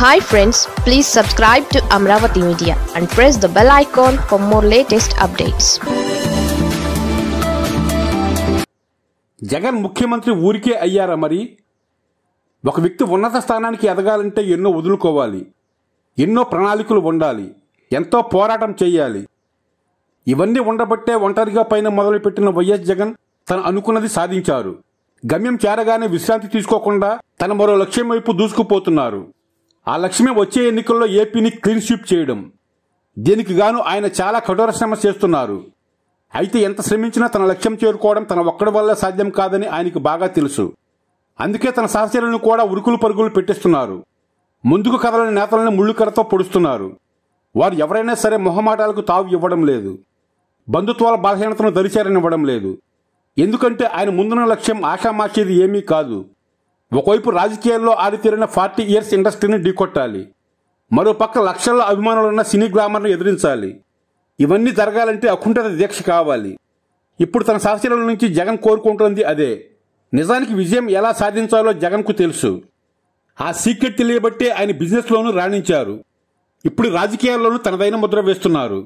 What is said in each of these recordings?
hi friends please subscribe to Amaravati media and press the bell icon for more latest updates Jagan ముఖ్యమంత్రి ఊరికే అయ్యారా మరి ఒక వ్యక్తి ఉన్నత స్థానానికి ఎదగాలంటే ఎన్నో వదులుకోవాలి ఎన్నో ప్రణాళికలు ఉండాలి ఎంతో పోరాటం చేయాలి ఇవన్నీ ఉండబట్టే ఒంటరిగా పైన మొదలుపెట్టిన వైఎస్ జగన్ తను అనుకున్నది సాధించారు గమ్యం చేరగానే విశ్రాంతి తీసుకోకుండా తన మరో లక్ష్యం వైపు దూసుకుపోతున్నారు ఆ లక్ష్యం వచ్చే ఎన్నికల్లో ఏపీని క్లీన్ స్వీప్ చేయడం దీనికి గాను ఆయన చాలా కఠోర శ్రమ చేస్తున్నారు అయితే ఎంత శ్రమించినా తన లక్ష్యం చేరుకోవడం తన ఒక్కడి వల్ల సాధ్యం కాదని ఆయనకు బాగా తెలుసు అందుకే తన సహచరులను కూడా ఉరుకులు పరుగులు పెట్టిస్తున్నారు ముందుకు కదలని నేతలను ముళ్ళుకరతో పొడుస్తున్నారు వారు ఎవరైనా సరే మొహమాటాలకు తావు ఇవ్వడం లేదు బంధుత్వాల బలహీనతను దరిచారనివ్వడం లేదు ఎందుకంటే ఆయన ముందున్న లక్ష్యం ఆషామాషీది ఏమీ కాదు ఒకవైపు రాజకీయాల్లో ఆరితేరిన ఫార్టీ ఇయర్స్ ఇండస్ట్రీని ఢీకొట్టాలి మరోపక్క లక్షల అభిమానులున్న సినీ గ్లామర్ను ఎదిరించాలి ఇవన్నీ జరగాలంటే అకుంఠత దీక్ష కావాలి ఇప్పుడు తన సహచరుల నుంచి జగన్ కోరుకుంటుంది అదే నిజానికి విజయం ఎలా సాధించాలో జగన్కు తెలుసు ఆ సీక్రెట్ తెలియబట్టే ఆయన బిజినెస్లోనూ రాణించారు ఇప్పుడు రాజకీయాల్లోనూ తనదైన ముద్ర వేస్తున్నారు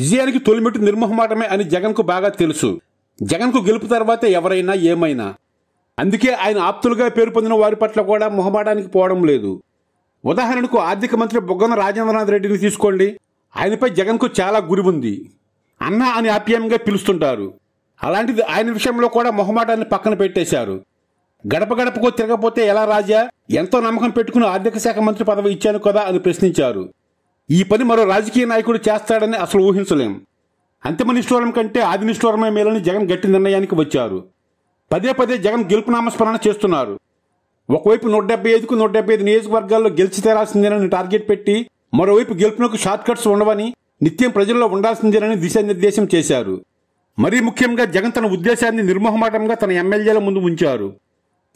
విజయానికి తొలిమెట్టు నిర్మోహమాటమే అని జగన్కు బాగా తెలుసు జగన్కు గెలుపు తర్వాత ఎవరైనా ఏమైనా అందుకే ఆయన ఆప్తులుగా పేరు పొందిన వారి పట్ల కూడా మొహమాటానికి పోవడం లేదు ఉదాహరణకు ఆర్థిక మంత్రి బొగ్గన రాజేంద్రనాథ్ రెడ్డిని తీసుకోండి ఆయనపై జగన్కు చాలా గురి ఉంది అన్న అని ఆప్యాయంగా పిలుస్తుంటారు అలాంటిది ఆయన విషయంలో కూడా మొహమాటాన్ని పక్కన పెట్టేశారు గడప గడపకు తిరగపోతే ఎలా రాజా ఎంతో నమ్మకం పెట్టుకుని ఆర్థిక శాఖ మంత్రి పదవి ఇచ్చాను కదా అని ప్రశ్నించారు ఈ పని మరో రాజకీయ నాయకుడు చేస్తాడని అసలు ఊహించలేం అంతిమ నిష్ఠూరం కంటే ఆది నిష్ఠూరమే మేలని జగన్ గట్టి నిర్ణయానికి వచ్చారు పదే పదే జగన్ గెలుపు నామస్మరణ చేస్తున్నారు ఒకవైపు నూట డెబ్బై ఐదుకు నూట డెబ్బై ఐదు నియోజకవర్గాల్లో గెలిచి తేరాల్సిందేనని టార్గెట్ పెట్టి మరోవైపు గెలుపునకు షార్ట్ కట్స్ ఉండవని నిత్యం ప్రజల్లో ఉండాల్సిందేనని దిశానిర్దేశం చేశారు మరీ ముఖ్యంగా జగన్ తన ఉద్దేశాన్ని నిర్మోహమాటంగా తన ఎమ్మెల్యేల ముందు ఉంచారు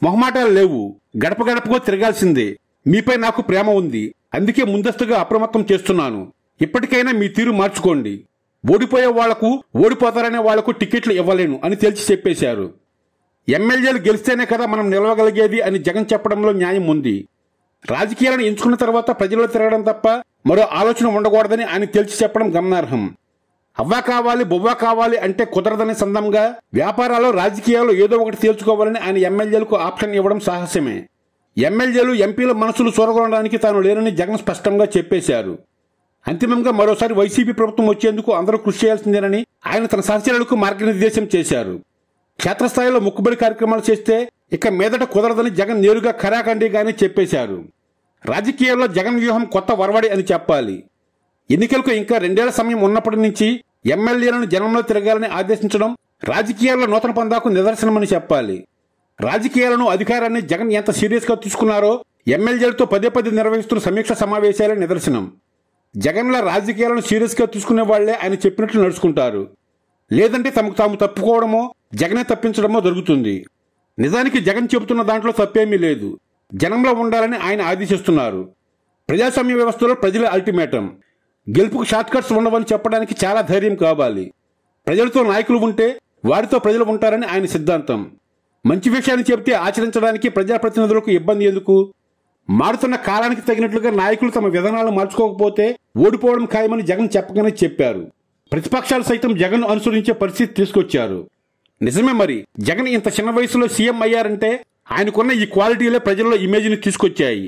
మొహమాటాలు లేవు గడప గడపగా తిరగాల్సిందే మీపై నాకు ప్రేమ ఉంది అందుకే ముందస్తుగా అప్రమత్తం చేస్తున్నాను ఇప్పటికైనా మీ తీరు మార్చుకోండి ఓడిపోయే వాళ్లకు ఓడిపోతారనే వాళ్లకు టికెట్లు ఇవ్వలేను అని తేల్చి చెప్పేశారు ఎమ్మెల్యేలు గెలిస్తేనే కదా మనం నిలవగలిగేది అని జగన్ చెప్పడంలో న్యాయం ఉంది రాజకీయాలను ఎంచుకున్న తర్వాత ప్రజల్లో తిరగడం తప్ప మరో ఆలోచన ఉండకూడదని ఆయన తెలిసి చెప్పడం గమనార్హం అవ్వా కావాలి బొవ్వా కావాలి అంటే కుదరదని సందంగా వ్యాపారాలు రాజకీయాలు ఏదో ఒకటి తేల్చుకోవాలని ఆయన ఎమ్మెల్యేలకు ఆప్షన్ ఇవ్వడం సాహసమే ఎమ్మెల్యేలు ఎంపీల మనసులు చూరగొనడానికి తాను లేనని జగన్ స్పష్టంగా చెప్పేశారు అంతిమంగా మరోసారి వైసీపీ ప్రభుత్వం వచ్చేందుకు అందరూ కృషి చేయాల్సిందేనని ఆయన తన సహచరులకు మార్గనిర్దేశం చేశారు క్షేత్రస్థాయిలో ముక్కుబడి కార్యక్రమాలు చేస్తే ఇక మీదట కుదరదని జగన్ నేరుగా గాని చెప్పేశారు రాజకీయాల్లో జగన్ వ్యూహం కొత్త వరవడి అని చెప్పాలి ఎన్నికలకు ఇంకా రెండేళ్ల సమయం ఉన్నప్పటి నుంచి ఎమ్మెల్యేలను జనంలో తిరగాలని ఆదేశించడం రాజకీయాల్లో నూతన పందాకు నిదర్శనమని చెప్పాలి రాజకీయాలను అధికారాన్ని జగన్ ఎంత సీరియస్గా తీసుకున్నారో ఎమ్మెల్యేలతో పదే పదే నిర్వహిస్తున్న సమీక్ష సమావేశాలే నిదర్శనం జగన్ల రాజకీయాలను సీరియస్గా తీసుకునే వాళ్లే ఆయన చెప్పినట్లు నడుచుకుంటారు లేదంటే తమకు తాము తప్పుకోవడమో జగనే తప్పించడమో జరుగుతుంది నిజానికి జగన్ చెబుతున్న దాంట్లో తప్పేమీ లేదు జనంలో ఉండాలని ఆయన ఆదేశిస్తున్నారు ప్రజాస్వామ్య వ్యవస్థలో ప్రజల అల్టిమేటం గెలుపుకు షార్ట్ కట్స్ ఉండవని చెప్పడానికి చాలా ధైర్యం కావాలి ప్రజలతో నాయకులు ఉంటే వారితో ప్రజలు ఉంటారని ఆయన సిద్ధాంతం మంచి విషయాన్ని చెబితే ఆచరించడానికి ప్రజాప్రతినిధులకు ఇబ్బంది ఎందుకు మారుతున్న కాలానికి తగినట్లుగా నాయకులు తమ విధానాలు మార్చుకోకపోతే ఓడిపోవడం ఖాయమని జగన్ చెప్పగానే చెప్పారు ప్రతిపక్షాలు సైతం జగన్ అనుసరించే పరిస్థితి తీసుకొచ్చారు నిజమే మరి జగన్ ఇంత చిన్న వయసులో సీఎం అయ్యారంటే ఆయనకున్న ఈ క్వాలిటీలే ప్రజల్లో ఇమేజ్ని తీసుకొచ్చాయి